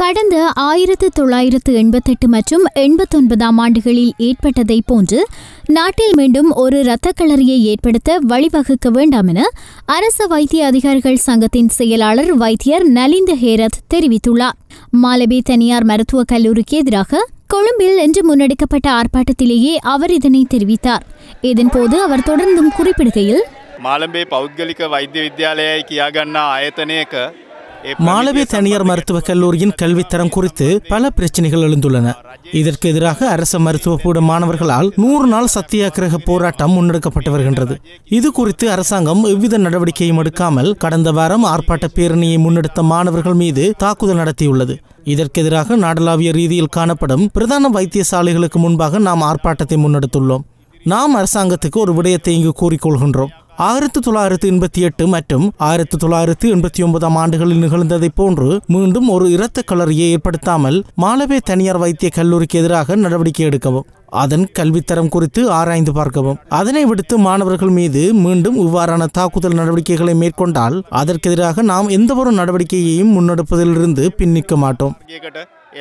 கடந்த ஆயிரத்து தொள்ளாயிரத்து எண்பத்தெட்டு மற்றும் எண்பத்தொன்பதாம் ஆண்டுகளில் ஏற்பட்டதை போன்று நாட்டில் மீண்டும் ஒரு இரத்த களரியை ஏற்படுத்த வழிவகுக்க வேண்டாம் என அரச வைத்திய அதிகாரிகள் சங்கத்தின் செயலாளர் வைத்தியர் நலிந்த ஹேரத் தெரிவித்துள்ளார் மாலபே தனியார் மருத்துவக் கல்லூரிக்கு எதிராக கொழும்பில் இன்று முன்னெடுக்கப்பட்ட ஆர்ப்பாட்டத்திலேயே அவர் இதனை தெரிவித்தார் இதன்போது அவர் தொடர்ந்தும் குறிப்பிடுகையில் மாலம்பே பௌத்கலிக வைத்திய வித்யாலய கியாகண்ணா ஆயத்தனேக்க மாலவிய தனியார் மருத்துவக் கல்லூரியின் கல்வித்தரம் குறித்து பல பிரச்சனைகள் எழுந்துள்ளன இதற்கு எதிராக அரசு கூட மாணவர்களால் நூறு நாள் சத்தியாகிரக போராட்டம் முன்னெடுக்கப்பட்டு வருகின்றது இது குறித்து அரசாங்கம் எவ்வித நடவடிக்கையும் எடுக்காமல் கடந்த வாரம் ஆர்ப்பாட்ட பேரணியை முன்னெடுத்த மாணவர்கள் மீது தாக்குதல் நடத்தியுள்ளது இதற்கெதிராக நாடளாவிய ரீதியில் காணப்படும் பிரதான வைத்தியசாலைகளுக்கு முன்பாக நாம் ஆர்ப்பாட்டத்தை முன்னெடுத்துள்ளோம் நாம் அரசாங்கத்துக்கு ஒரு விடயத்தை இங்கு கூறிக்கொள்கின்றோம் ஆயிரத்தி தொள்ளாயிரத்தி எண்பத்தி எட்டு மற்றும் ஆயிரத்தி தொள்ளாயிரத்தி எண்பத்தி ஒன்பதாம் ஆண்டுகளில் நிகழ்ந்ததைப் போன்று மீண்டும் ஒரு இரத்த கலரியை ஏற்படுத்தாமல் மாலவே தனியார் வைத்திய கல்லூரிக்கு எதிராக நடவடிக்கை எடுக்கவும் அதன் கல்வித்தரம் குறித்து ஆராய்ந்து பார்க்கவும் அதனை விடுத்து மாணவர்கள் மீது மீண்டும் இவ்வாறான தாக்குதல் நடவடிக்கைகளை மேற்கொண்டால் அதற்கெதிராக நாம் எந்தவொரு நடவடிக்கையையும் முன்னெடுப்பதிலிருந்து பின்னிக்க மாட்டோம்